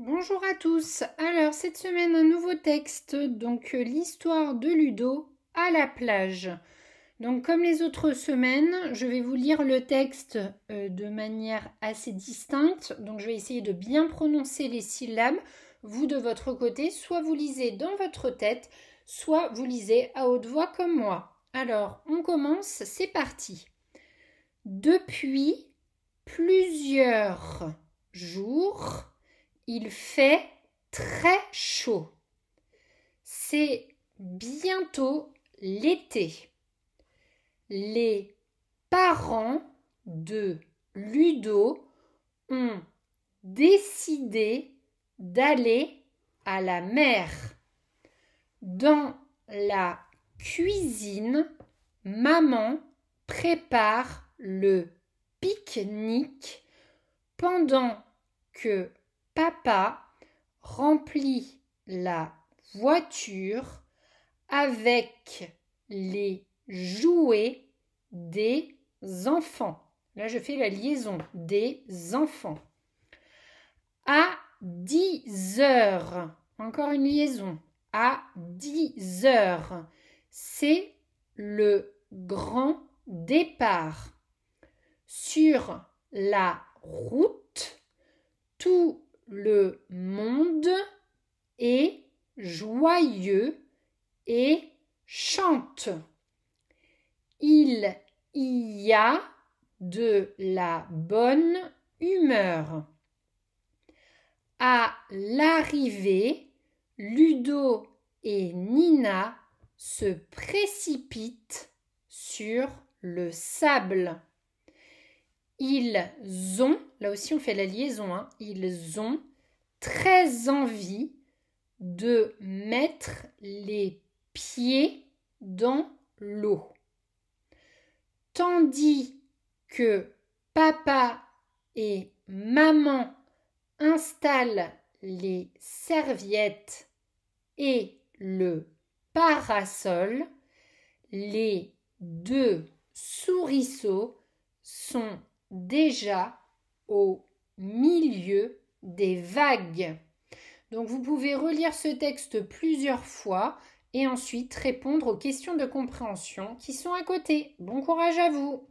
Bonjour à tous. Alors cette semaine un nouveau texte, donc euh, l'histoire de Ludo à la plage. Donc comme les autres semaines, je vais vous lire le texte euh, de manière assez distincte. Donc je vais essayer de bien prononcer les syllabes. Vous de votre côté, soit vous lisez dans votre tête, soit vous lisez à haute voix comme moi. Alors on commence, c'est parti. Depuis plusieurs jours, il fait très chaud. C'est bientôt l'été. Les parents de Ludo ont décidé d'aller à la mer. Dans la cuisine, maman prépare le pique-nique pendant que Papa remplit la voiture avec les jouets des enfants. Là, je fais la liaison des enfants. À 10 heures, encore une liaison. À 10 heures, c'est le grand départ. Sur la route, tout… » Le monde est joyeux et chante. Il y a de la bonne humeur. À l'arrivée, Ludo et Nina se précipitent sur le sable. Ils ont, là aussi on fait la liaison, hein. ils ont très envie de mettre les pieds dans l'eau. Tandis que papa et maman installent les serviettes et le parasol, les deux souriceaux sont déjà au milieu des vagues. Donc vous pouvez relire ce texte plusieurs fois et ensuite répondre aux questions de compréhension qui sont à côté. Bon courage à vous